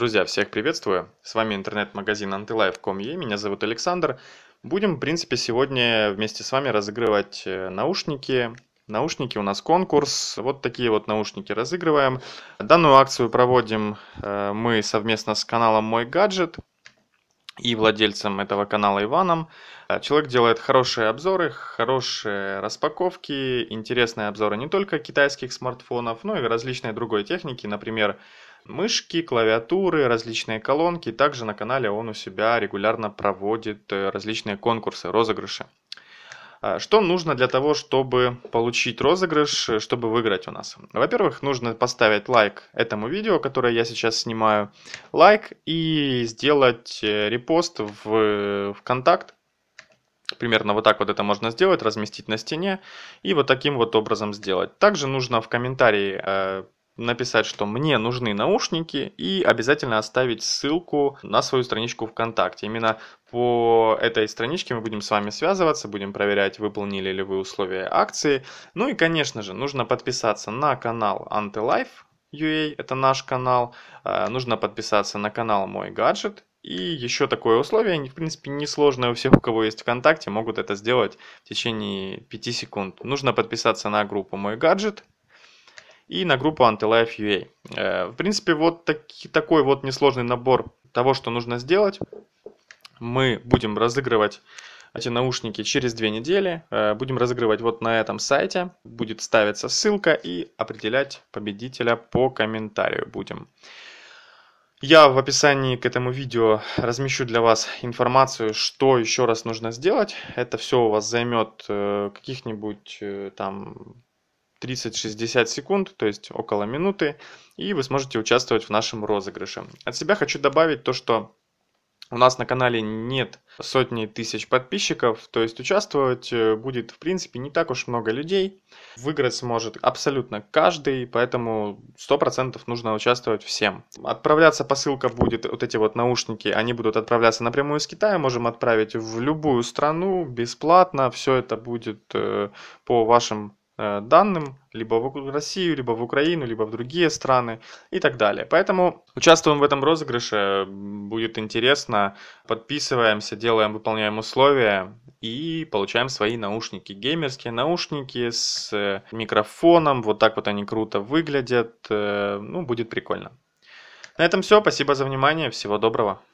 Друзья, всех приветствую. С вами интернет-магазин antilife.com.e. Меня зовут Александр. Будем, в принципе, сегодня вместе с вами разыгрывать э, наушники. Наушники у нас конкурс. Вот такие вот наушники разыгрываем. Данную акцию проводим э, мы совместно с каналом Мой Гаджет и владельцем этого канала Иваном. Э, человек делает хорошие обзоры, хорошие распаковки, интересные обзоры не только китайских смартфонов, но и различной другой техники, например, мышки, клавиатуры, различные колонки. Также на канале он у себя регулярно проводит э, различные конкурсы, розыгрыши. А, что нужно для того, чтобы получить розыгрыш, э, чтобы выиграть у нас? Во-первых, нужно поставить лайк этому видео, которое я сейчас снимаю, лайк и сделать э, репост в ВКонтакт. Примерно вот так вот это можно сделать, разместить на стене и вот таким вот образом сделать. Также нужно в комментарии написать, что мне нужны наушники и обязательно оставить ссылку на свою страничку ВКонтакте. Именно по этой страничке мы будем с вами связываться, будем проверять, выполнили ли вы условия акции. Ну и, конечно же, нужно подписаться на канал Антилайф, UA, это наш канал. А, нужно подписаться на канал Мой гаджет. И еще такое условие, в принципе, несложное у всех, у кого есть ВКонтакте, могут это сделать в течение 5 секунд. Нужно подписаться на группу Мой гаджет и на группу Antilife.ua. Э, в принципе, вот так, такой вот несложный набор того, что нужно сделать. Мы будем разыгрывать эти наушники через две недели. Э, будем разыгрывать вот на этом сайте. Будет ставиться ссылка и определять победителя по комментарию будем. Я в описании к этому видео размещу для вас информацию, что еще раз нужно сделать. Это все у вас займет э, каких-нибудь там 30-60 секунд, то есть около минуты, и вы сможете участвовать в нашем розыгрыше. От себя хочу добавить то, что у нас на канале нет сотни тысяч подписчиков, то есть участвовать э, будет в принципе не так уж много людей. Выиграть сможет абсолютно каждый, поэтому 100% нужно участвовать всем. Отправляться посылка будет, вот эти вот наушники, они будут отправляться напрямую из Китая, можем отправить в любую страну бесплатно, все это будет э, по вашим Э, данным либо в Россию, либо в Украину, либо в другие страны и так далее. Поэтому участвуем в этом розыгрыше, будет интересно, подписываемся, делаем, выполняем условия и получаем свои наушники, геймерские наушники с э, микрофоном, вот так вот они круто выглядят, э, ну будет прикольно. На этом все, спасибо за внимание, всего доброго.